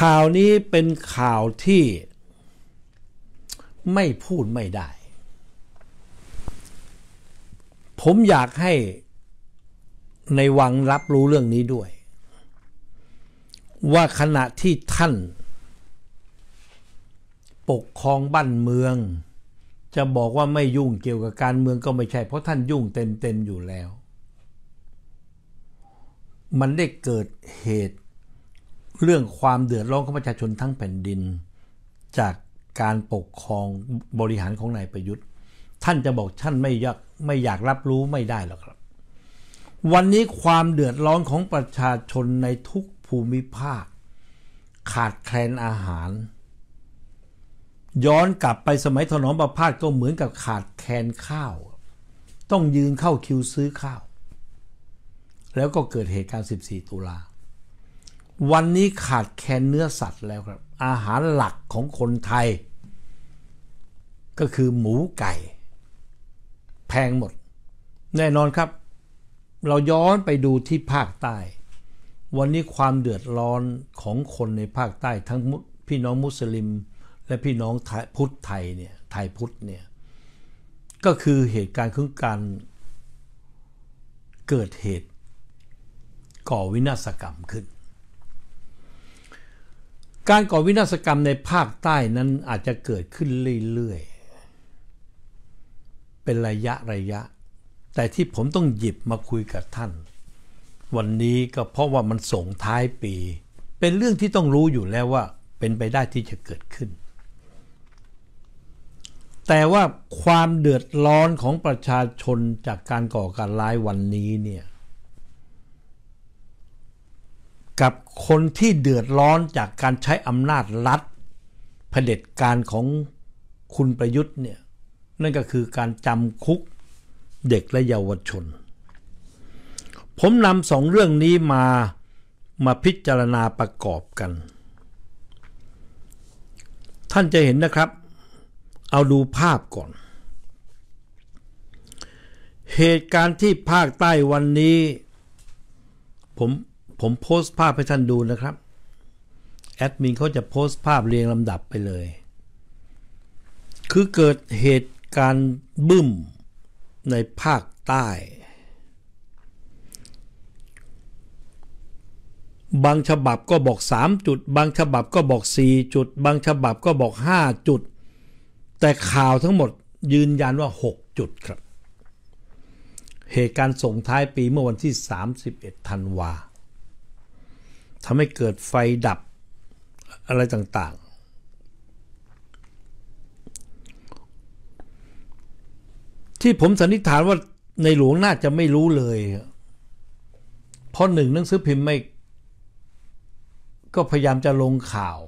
ข่าวนี้เป็นข่าวที่ไม่พูดไม่ได้ ผมอยากให้ในวังรับรู้เรื่องนี้ด้วย ว่าขณะที่ท่านปกครองบ้านเมือง จะบอกว่าไม่ยุ่งเกี่ยวกับการเมืองก็ไม่ใช่ เพราะท่านยุ่งเต็มๆอยู่แล้ว มันได้เกิดเหตุเรื่องความเดือดร้อนของประชาชนทั้งแผ่นดิน จากการปกครองบริหารของนายประยุทธ์ ท่านจะบอกท่านไม่อยากไม่อยากรับรู้ไม่ได้หรอกครับ วันนี้ความเดือดร้อนของประชาชนในทุกภูมิภาค ขาดแคลนอาหาร ย้อนกลับไปสมัยถนอมประพาสก็เหมือนกับขาดแคลนข้าว ต้องยืนเข้าคิวซื้อข้าว แล้วก็เกิดเหตุการณ์ 14 ตุลาวันนี้ขาดแคลนเนื้อสัตว์แล้วครับ อาหารหลักของคนไทย ก็คือหมูไก่ แพงหมด แน่นอนครับ เราย้อนไปดูที่ภาคใต้ วันนี้ความเดือดร้อนของคนในภาคใต้ทั้งพี่น้องมุสลิมและพี่น้องพุทธไทยเนี่ยไทยพุทธเนี่ยก็คือเหตุการณ์ขึ้นการเกิดเหตุ ก่อวินาศกรรมขึ้นการก่อวินาศกรรมในภาคใต้นั้นอาจจะเกิดขึ้นเรื่อย ๆ เป็นระยะระยะ แต่ที่ผมต้องหยิบมาคุยกับท่าน วันนี้ก็เพราะว่ามันส่งท้ายปี เป็นเรื่องที่ต้องรู้อยู่แล้วว่า เป็นไปได้ที่จะเกิดขึ้น แต่ว่าความเดือดร้อนของประชาชนจากการก่อการร้ายวันนี้เนี่ยกับคนที่เดือดร้อนจากการใช้อำนาจรัฐเผด็จการของคุณประยุทธ์เนี่ยนั่นก็คือการจำคุกเด็กและเยาวชน ผมนำสองเรื่องนี้มามาพิจารณาประกอบกัน ท่านจะเห็นนะครับ เอาดูภาพก่อน เหตุการณ์ที่ภาคใต้วันนี้ผมผมโพสต์ภาพให้ท่านดูนะครับ แอดมินเขาจะโพสต์ภาพเรียงลำดับไปเลย คือเกิดเหตุการณ์บึ้มในภาคใต้ บางฉบับก็บอก 3 จุด บางฉบับก็บอก 4 จุด บางฉบับก็บอก 5 จุด แต่ข่าวทั้งหมดยืนยันว่า 6 จุดครับ เหตุการณ์ส่งท้ายปีเมื่อวันที่ 31ธันวาคมทำให้เกิดไฟดับอะไรต่าง ๆ ที่ผมสันนิษฐานว่าในหลวงน่าจะไม่รู้เลย เพราะหนึ่งหนังสือพิมพ์ไม่ ก็พยายามจะลงข่าว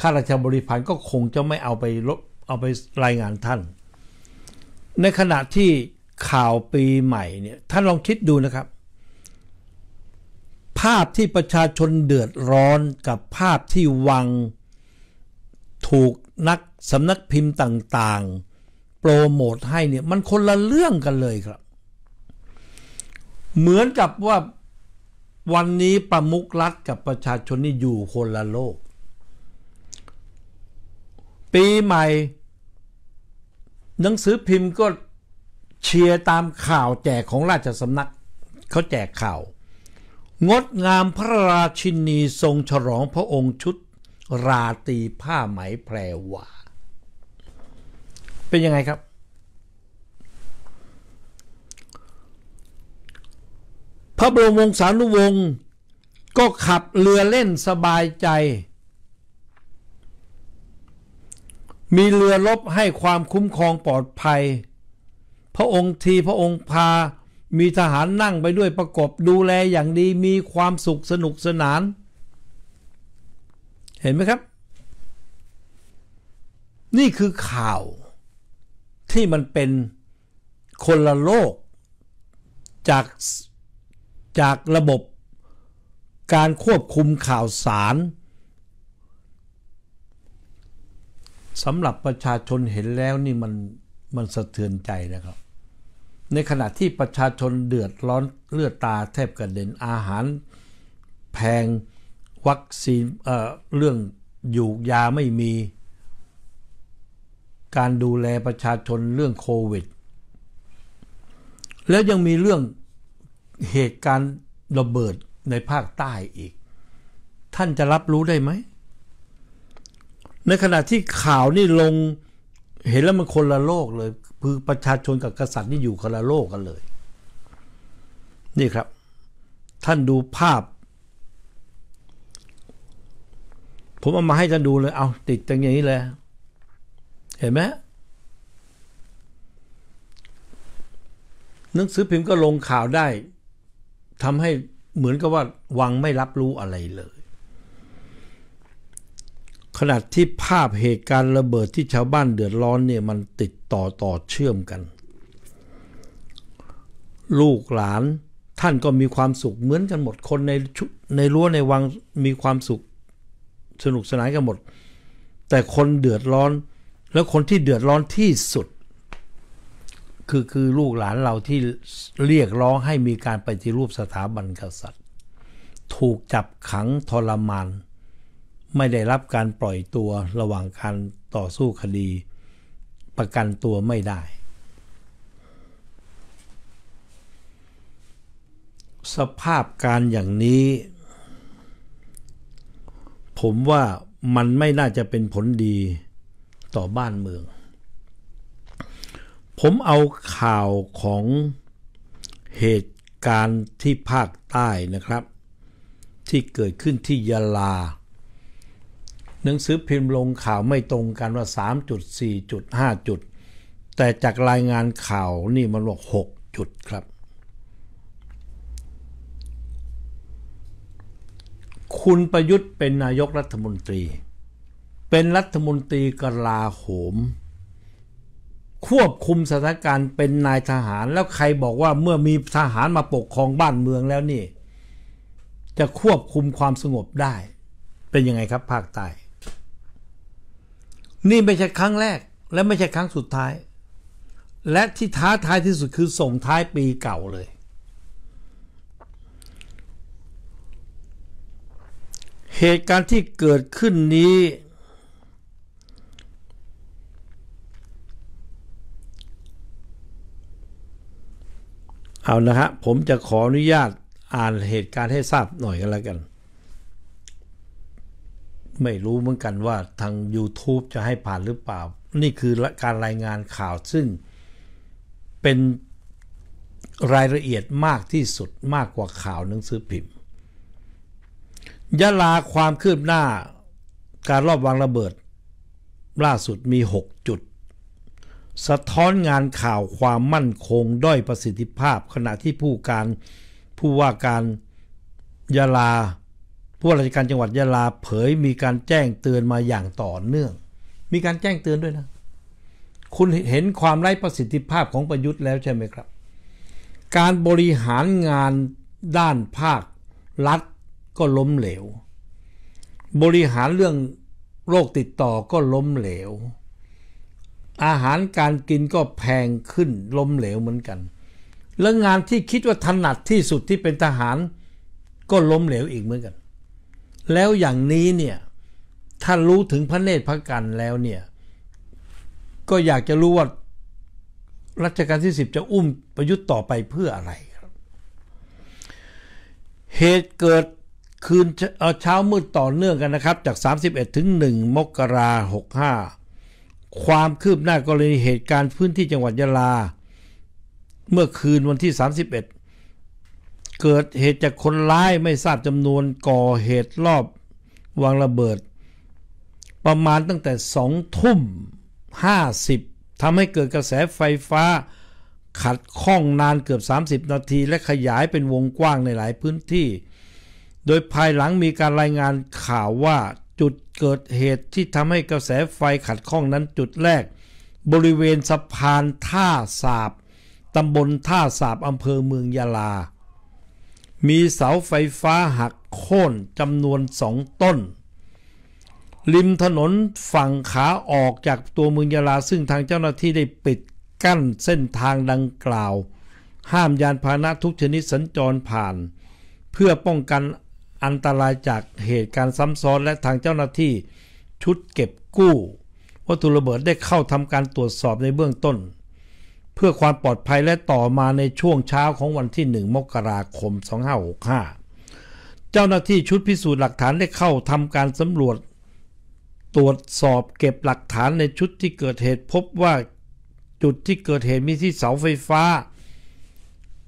ข้าราชบริพารก็คงจะไม่เอาไปลบเอาไปรายงานท่าน ในขณะที่ข่าวปีใหม่เนี่ย ท่านลองคิดดูนะครับภาพที่ประชาชนเดือดร้อนกับภาพที่วังถูก นักสำนักพิมพ์ต่าง ๆ โปรโมทให้เนี่ยมันคนละเรื่องกันเลยครับ เหมือนกับว่าวันนี้ประมุขรัฐกับประชาชนนี่อยู่คนละโลก ปีใหม่ หนังสือพิมพ์ก็เชียร์ตามข่าวแจกของราชสำนักเขาแจกข่าวงดงามพระราชินีทรงฉลองพระองค์ชุด ราตีผ้าไหมแพรวาเป็นยังไงครับ พระบรมวงศานุวงศ์ก็ขับเรือเล่นสบายใจ มีเรือลบให้ความคุ้มครองปลอดภัย พระองค์ทีพระองค์พามีทหารนั่งไปด้วยประกบดูแลอย่างดีมีความสุขสนุกสนาน เห็นไหมครับ นี่คือข่าวที่มันเป็นคนละโลก จาก จากระบบการควบคุมข่าวสารสำหรับประชาชนเห็นแล้วนี่มัน มันสะเทือนใจนะครับในขณะที่ประชาชนเดือดร้อนเลือดตาแทบกระเด็นอาหาร แพงวัคซีนเอ่อเรื่องอยู่ยาไม่มี การดูแลประชาชนเรื่องโควิด แล้วยังมีเรื่องเหตุการณ์ระเบิดในภาคใต้อีก ท่านจะรับรู้ได้ไหม ในขณะที่ข่าวนี่ลงเห็นแล้วมันคนละโลกเลยคือประชาชนกับกษัตริย์นี่อยู่คนละโลกกันเลย นี่ครับ ท่านดูภาพ ผมเอามาให้ท่านดูเลย เอาติดตรงอย่างนี้เลยเห็นไหมหนังสือพิมพ์ก็ลงข่าวได้ทำให้เหมือนกับว่า วังไม่รับรู้อะไรเลย ขนาดที่ภาพเหตุการณ์ระเบิดที่ชาวบ้านเดือดร้อนเนี่ย มันติดต่อต่อเชื่อมกัน ลูกหลานท่านก็มีความสุขเหมือนกันหมดคนในในรั้วในวังมีความสุขสนุกสนานกันหมด แต่คนเดือดร้อน แล้วคนที่เดือดร้อนที่สุด คือคือลูกหลานเราที่เรียกร้องให้มีการปฏิรูปสถาบันกษัตริย์ ถูกจับขังทรมาน ไม่ได้รับการปล่อยตัวระหว่างการต่อสู้คดีประกันตัวไม่ได้ สภาพการอย่างนี้ ผมว่ามันไม่น่าจะเป็นผลดีต่อบ้านเมือง ผมเอาข่าวของเหตุการณ์ที่ภาคใต้นะครับ ที่เกิดขึ้นที่ยะลาหนังสือพิมพ์ลงข่าวไม่ตรงกันว่า3จุดจุด5จุดแต่จากรายงานข่าวนี่มันบอก6จุดครับคุณประยุทธ์เป็นนายกรัฐมนตรี เป็นรัฐมนตรีกลาโหม ควบคุมสถานการณ์เป็นนายทหาร แล้วใครบอกว่าเมื่อมีทหารมาปกครองบ้านเมืองแล้วนี่ จะควบคุมความสงบได้ เป็นยังไงครับ ภาคใต้นี่ไม่ใช่ครั้งแรก และไม่ใช่ครั้งสุดท้าย และที่ท้าทายที่สุดคือส่งท้ายปีเก่าเลย เหตุการณ์ที่เกิดขึ้นนี้ เอานะฮะผมจะขออนุญาตอ่านเหตุการณ์ให้ทราบหน่อยกันแล้วกันไม่รู้เหมือนกันว่าทาง YouTube จะให้ผ่านหรือเปล่า นี่คือการรายงานข่าวซึ่งเป็นรายละเอียดมากที่สุดมากกว่าข่าวหนังสือพิมพ์ยะลาความคืบหน้าการรอบวางระเบิด ล่าสุดมี 6 จุด สะท้อนงานข่าวความมั่นคงด้อยประสิทธิภาพขณะที่ผู้การ ผู้ว่าการ ยะลาผู้ราชการจังหวัดยะลาเผยมีการแจ้งเตือนมาอย่างต่อเนื่อง มีการแจ้งเตือนด้วยนะ คุณเห็นความไร้ประสิทธิภาพของประยุทธ์แล้วใช่ไหมครับ การบริหารงานด้านภาค รัฐก็ล้มเหลว บริหารเรื่องโรคติดต่อก็ล้มเหลว อาหารการกินก็แพงขึ้น ล้มเหลวเหมือนกัน แล้วงานที่คิดว่าถนัดที่สุดที่เป็นทหารก็ล้มเหลวอีกเหมือนกันแล้วอย่างนี้เนี่ย ถ้ารู้ถึงพระเนตรพระกันแล้วเนี่ย ก็อยากจะรู้ว่ารัชกาลที่สิบจะอุ้มประยุทธ์ต่อไปเพื่ออะไรเหตุเกิดคืนเช้ามืดต่อเนื่องกันนะครับ จาก 31 ถึง 1มกราหกห้าความคืบหน้ากรณีเหตุการณ์พื้นที่จังหวัดยะลา เมื่อคืนวันที่31เกิดเหตุจากคนร้ายไม่ทราบจำนวนก่อเหตุรอบวางระเบิด ประมาณตั้งแต่สองทุ่มห้าสิบทำให้เกิดกระแสไฟฟ้าขัดข้องนานเกือบ 30 นาทีและขยายเป็นวงกว้างในหลายพื้นที่ โดยภายหลังมีการรายงานข่าวว่าจุดเกิดเหตุที่ทำให้กระแสไฟขัดข้องนั้นจุดแรก บริเวณสะพานท่าสาบตำบลท่าสาบอำเภอเมืองยาลามีเสาไฟฟ้าหักโค่นจำนวนสองต้น ริมถนนฝั่งขาออกจากตัวเมืองยาลาซึ่งทางเจ้าหน้าที่ได้ปิดกั้นเส้นทางดังกล่าว ห้ามยานพาหนะทุกชนิดสัญจรผ่าน เพื่อป้องกันอันตรายจากเหตุการณ์ซ้ำซ้อนและทางเจ้าหน้าที่ชุดเก็บกู้ วัตถุระเบิดได้เข้าทำการตรวจสอบในเบื้องต้นเพื่อความปลอดภัยและต่อมาในช่วงเช้าของวันที่ 1 มกราคม2565 เจ้าหน้าที่ชุดพิสูจน์หลักฐานได้เข้าทำการสำรวจ ตรวจสอบเก็บหลักฐานในชุดที่เกิดเหตุพบว่าจุดที่เกิดเหตุมีที่เสาไฟฟ้า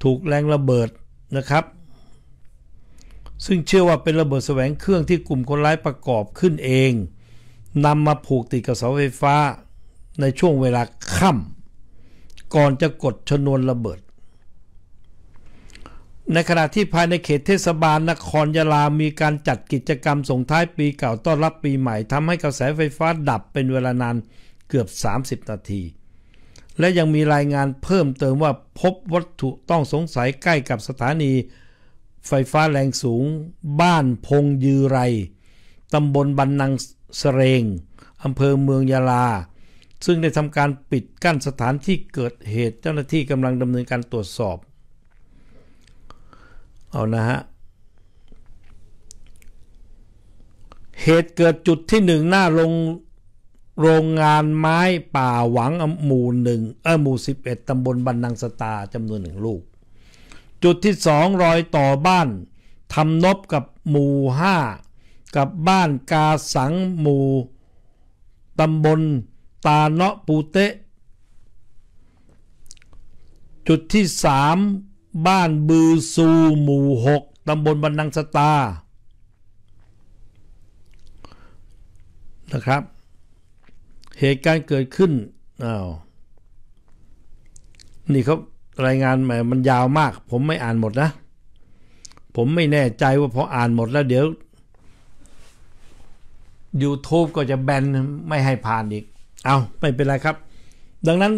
ถูกแรงระเบิดนะครับ ซึ่งเชื่อว่าเป็นระเบิดแสวงเครื่องที่กลุ่มคนร้ายประกอบขึ้นเองนำมาผูกติดกับเสาไฟฟ้า ในช่วงเวลาค่ำก่อนจะกดชนวนระเบิด ในขณะที่ภายในเขตเทศบาลนครยะลา มีการจัดกิจกรรมส่งท้ายปีเก่าต้อนรับปีใหม่ ทำให้กระแสไฟฟ้าดับเป็นเวลานานเกือบ 30 นาที และยังมีรายงานเพิ่มเติมว่าพบวัตถุต้องสงสัยใกล้กับสถานี ไฟฟ้าแรงสูงบ้านพงยือไร ตำบลบันนังสเรงอำเภอเมืองยาลาซึ่งได้ทำการปิดกั้นสถานที่เกิดเหตุเจ้าหน้าที่กำลังดำเนินการตรวจสอบ เอานะฮะ เหตุเกิดจุดที่หนึ่งหน้าโรงโรงงานไม้ป่าหวังหมู่หนึ่งเออหมู่สิบเอ็ดตำบลบันนังสตาจำนวนหนึ่งลูก จุดที่สองรอยต่อบ้านทำนบกับหมู่ห้ากับบ้านกาสัง หมู่ตำบลตาเนาะปูเตะจุดที่ 3 บ้าน บือซู หมู่6ตำบลบันนังสตานะ ครับ เหตุการณ์เกิดขึ้นอ้าว นี่เขารายงานใหม่มัน ยาวมาก ผม ไม่อ่านหมด นะ ผมไม่แน่ใจว่าพออ่านหมด แล้ว เดี๋ยว YouTube ก็จะแบนไม่ให้ผ่านอีกเอาไม่เป็นไรครับ ดังนั้น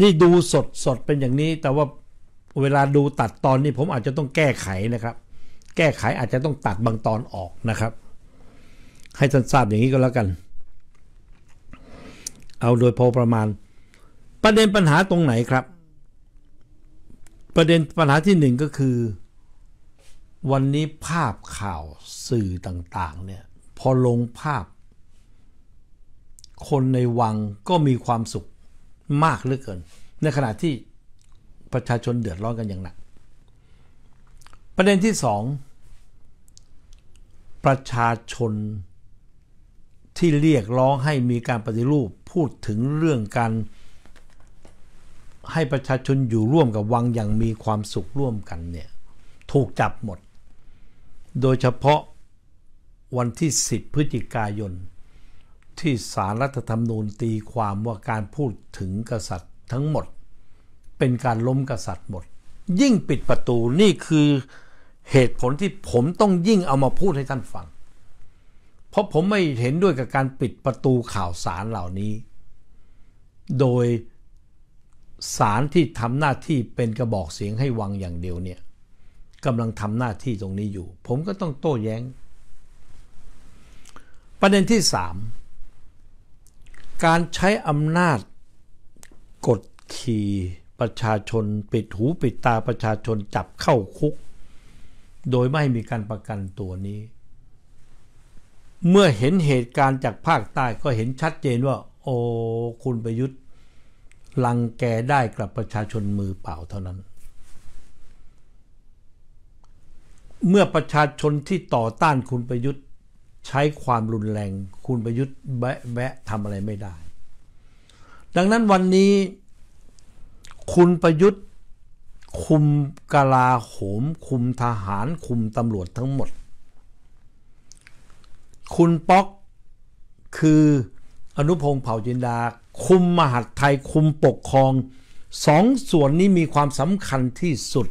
นี่ดูสดสดเป็นอย่างนี้ แต่ว่าเวลาดูตัดตอนนี้ผมอาจจะต้องแก้ไขนะครับ แก้ไขอาจจะต้องตัดบางตอนออกนะครับ ให้ท่านทราบอย่างนี้ก็แล้วกัน เอาโดยพอประมาณ ประเด็นปัญหาตรงไหนครับ ประเด็นปัญหาที่หนึ่งก็คือ วันนี้ภาพข่าวสื่อต่าง ๆ เนี่ย พอลงภาพคนในวังก็มีความสุขมากเหลือเกิน ในขณะที่ประชาชนเดือดร้อนกันอย่างหนักประเด็นที่สอง ประชาชนที่เรียกร้องให้มีการปฏิรูปพูดถึงเรื่องการให้ประชาชนอยู่ร่วมกับวัง อย่างมีความสุขร่วมกันเนี่ย ถูกจับหมด โดยเฉพาะวันที่10พฤศจิกายนที่สารรัฐธรรมนูญตีความว่าการพูดถึงกษัตริย์ทั้งหมด เป็นการล้มกษัตริย์หมด ยิ่งปิดประตูนี่คือเหตุผลที่ผมต้องยิ่งเอามาพูดให้ท่านฟัง เพราะผมไม่เห็นด้วยกับการปิดประตูข่าวสารเหล่านี้ โดยสารที่ทำหน้าที่เป็นกระบอกเสียงให้วังอย่างเดียวเนี่ยกำลังทำหน้าที่ตรงนี้อยู่ ผมก็ต้องโต้แย้ง ประเด็นที่สามการใช้อำนาจกดขี่ประชาชนปิดหูปิดตาประชาชนจับเข้าคุก โดยไม่มีการประกันตัวนี้ เมื่อเห็นเหตุการณ์จากภาคใต้ก็เห็นชัดเจนว่า โอ้คุณประยุทธ์ ลังแกได้กับประชาชนมือเปล่าเท่านั้น เมื่อประชาชนที่ต่อต้านคุณประยุทธ์ใช้ความรุนแรงคุณประยุทธ์แวะแวะทำอะไรไม่ได้ ดังนั้นวันนี้ คุณประยุทธ์ คุมกลาโหม คุมทหาร คุมตำรวจทั้งหมด คุณป๊อกคืออนุพงศ์เผ่าจินดา คุมมหาดไทย คุมปกครองสองส่วนนี้มีความสำคัญที่สุด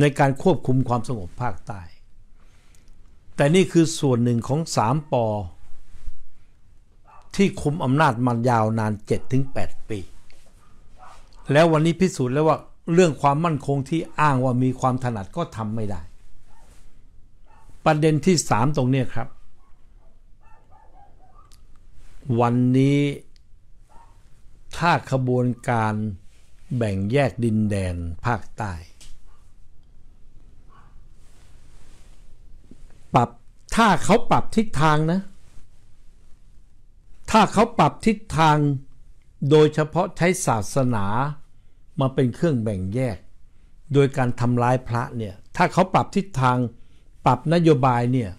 ในการควบคุมความสงบภาคใต้แต่นี่คือส่วนหนึ่งของสามปอ ที่คุมอำนาจมันยาวนาน 7-8 ปี แล้ววันนี้พิสูจน์แล้วว่าเรื่องความมั่นคงที่อ้างว่ามีความถนัดก็ทำไม่ได้ ประเด็นที่สามตรงนี้ครับ วันนี้ถ้าขบวนการแบ่งแยกดินแดนภาคใต้ปรับถ้าเขาปรับทิศทางนะถ้าเขาปรับทิศทางโดยเฉพาะใช้ศาสนามาเป็นเครื่องแบ่งแยก โดยการทำร้ายพระเนี่ย ถ้าเขาปรับทิศทางปรับนโยบายเนี่ย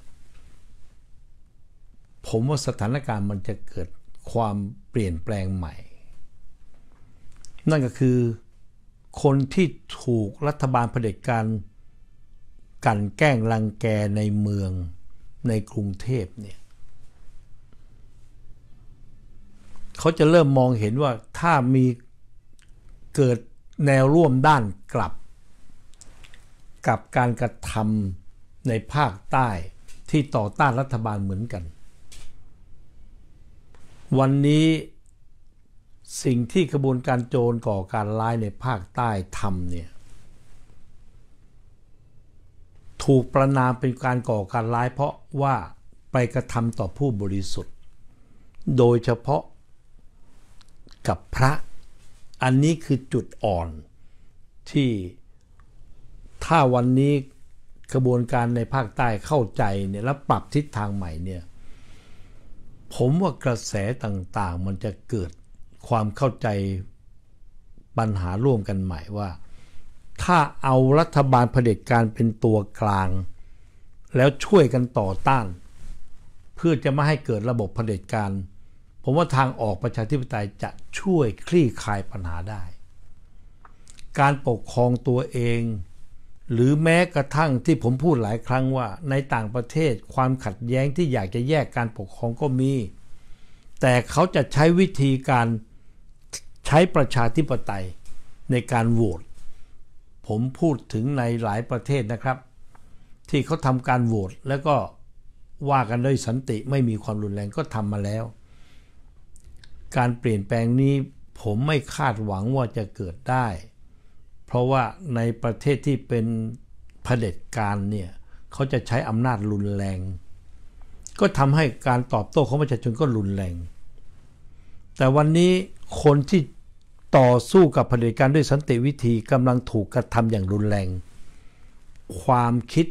ผมว่าสถานการณ์มันจะเกิดความเปลี่ยนแปลงใหม่ นั่นก็คือคนที่ถูกรัฐบาลเผด็จการกันแกล้งรังแกในเมืองในกรุงเทพเนี่ยเขาจะเริ่มมองเห็นว่าถ้ามีเกิดแนวร่วมด้านกลับ กับการกระทำในภาคใต้ที่ต่อต้านรัฐบาลเหมือนกัน วันนี้สิ่งที่ขบวนการโจรก่อการร้ายในภาคใต้ทำเนี่ยถูกประนามเป็นการก่อการร้ายเพราะว่าไปกระทำต่อผู้บริสุทธิ์ โดยเฉพาะกับพระอันนี้คือจุดอ่อนที่ถ้าวันนี้กระบวนการในภาคใต้เข้าใจเนี่ยแล้วปรับทิศทางใหม่เนี่ยผมว่ากระแสต่าง ๆ มันจะเกิดความเข้าใจปัญหาร่วมกันใหม่ว่าถ้าเอารัฐบาลเผด็จการเป็นตัวกลาง แล้วช่วยกันต่อต้าน เพื่อจะไม่ให้เกิดระบบเผด็จการผมว่าทางออกประชาธิปไตยจะช่วยคลี่คลายปัญหาได้ การปกครองตัวเอง หรือแม้กระทั่งที่ผมพูดหลายครั้งว่าในต่างประเทศความขัดแย้งที่อยากจะแยกการปกครองก็มี แต่เขาจะใช้วิธีการใช้ประชาธิปไตยในการโหวตผมพูดถึงในหลายประเทศนะครับ ที่เขาทำการโหวตแล้วก็ว่ากันด้วยสันติไม่มีความรุนแรงก็ทำมาแล้ว การเปลี่ยนแปลงนี้ผมไม่คาดหวังว่าจะเกิดได้ เพราะว่าในประเทศที่เป็นเผด็จการเนี่ยเขาจะใช้อำนาจรุนแรง ก็ทำให้การตอบโต้ของประชาชนก็รุนแรง แต่วันนี้คนที่ต่อสู้กับเผด็จการด้วยสันติวิธีกำลังถูกกระทำอย่างรุนแรง ความคิด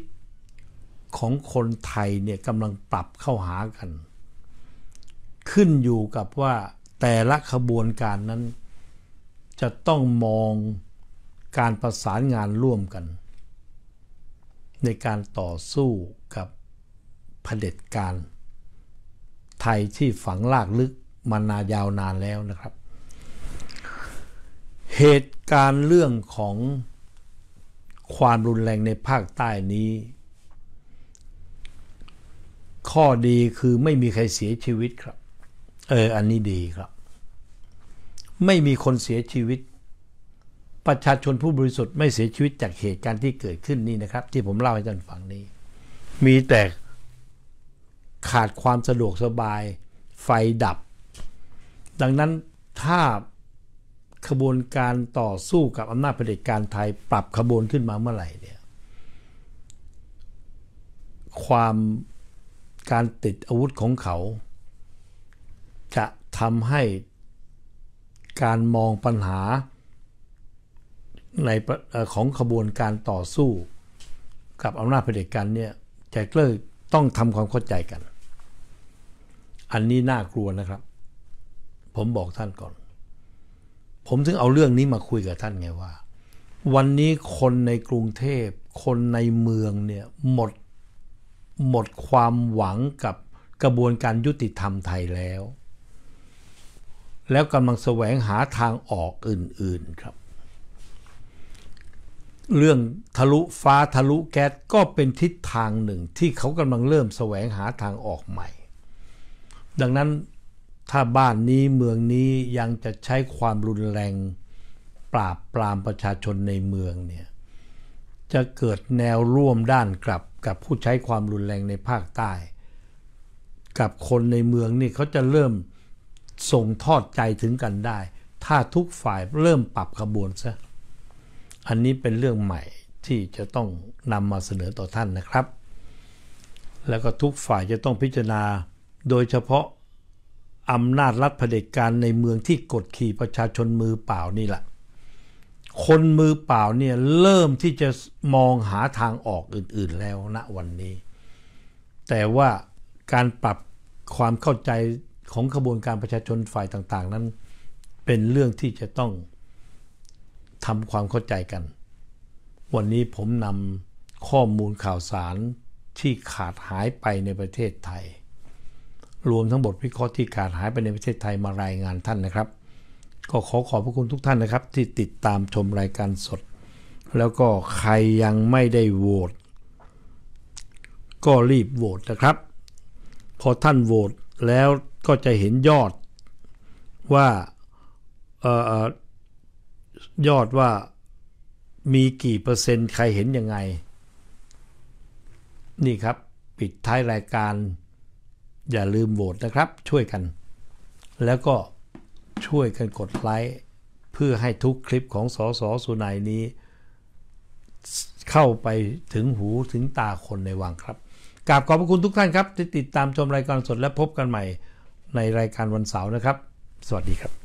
ของคนไทยเนี่ยกำลังปรับเข้าหากัน ขึ้นอยู่กับว่าแต่ละขบวนการนั้นจะต้องมองการประสานงานร่วมกัน ในการต่อสู้กับเผด็จการไทยที่ฝังลากลึกมานายาวนานแล้วนะครับเหตุการณ์เรื่องของความรุนแรงในภาคใต้นี้ ข้อดีคือไม่มีใครเสียชีวิตครับ เออ อันนี้ดีครับ ไม่มีคนเสียชีวิต ประชาชนผู้บริสุทธิ์ไม่เสียชีวิต จากเหตุการณ์ที่เกิดขึ้นนี่นะครับ ที่ผมเล่าให้ท่านฟังนี้ มีแต่ ขาดความสะดวกสบาย ไฟดับ ดังนั้นถ้าขบวนการต่อสู้กับอำนาจเผด็จการไทยปรับขบวนขึ้นมาเมื่อไหร่เนี่ยความการติดอาวุธของเขา จะทำให้การมองปัญหาในของขบวนการต่อสู้กับอำนาจเผด็จการเนี่ยจะเลิกต้องทำความเข้าใจกัน อันนี้น่ากลัวนะครับ ผมบอกท่านก่อนผมถึงเอาเรื่องนี้มาคุยกับท่านไงว่า วันนี้คนในกรุงเทพคนในเมืองเนี่ยหมดหมดความหวังกับกระบวนการยุติธรรมไทยแล้ว แล้วกำลังแสวงหาทางออกอื่น ๆครับ เรื่องทะลุฟ้าทะลุแก๊สก็เป็นทิศทางหนึ่ง ที่เขากำลังเริ่มแสวงหาทางออกใหม่ ดังนั้นถ้าบ้านนี้เมืองนี้ยังจะใช้ความรุนแรงปราบปรามประชาชนในเมืองเนี่ยจะเกิดแนวร่วมด้านกลับ กับผู้ใช้ความรุนแรงในภาคใต้ กับคนในเมืองนี่เขาจะเริ่มส่งทอดใจถึงกันได้ ถ้าทุกฝ่ายเริ่มปรับขบวนซะอันนี้เป็นเรื่องใหม่ที่จะต้องนำมาเสนอต่อท่านนะครับ แล้วก็ทุกฝ่ายจะต้องพิจารณาโดยเฉพาะอำนาจรัฐเผด็จการในเมืองที่กดขี่ประชาชนมือเปล่านี่แหละ คนมือเปล่าเนี่ยเริ่มที่จะมองหาทางออกอื่นๆแล้วณวันนี้ แต่ว่าการปรับความเข้าใจของขบวนการประชาชนฝ่ายต่างๆ นั้น เป็นเรื่องที่จะต้องทำความเข้าใจกัน วันนี้ผมนำข้อมูลข่าวสารที่ขาดหายไปในประเทศไทยรวมทั้งบทวิเคราะห์ที่ขาดหายไปในประเทศไทยมารายงานท่านนะครับ ก็ขอขอบพระคุณทุกท่านนะครับ ที่ติดตามชมรายการสด แล้วก็ใครยังไม่ได้โหวตก็รีบโหวตนะครับพอท่านโหวตแล้วก็จะเห็นยอดว่าออยอดว่ามีกี่เปอร์เซ็นต์ใครเห็นยังไงนี่ครับปิดท้ายรายการอย่าลืมโหวตนะครับช่วยกัน แล้วก็ช่วยกันกดไลค์ เพื่อให้ทุกคลิปของสอสอสุนัยนี้เข้าไปถึงหูถึงตาคนในวังครับ กราบขอบพระคุณทุกท่านครับ ที่ติดตามชมรายการสดและพบกันใหม่ในรายการวันเสาร์นะครับ สวัสดีครับ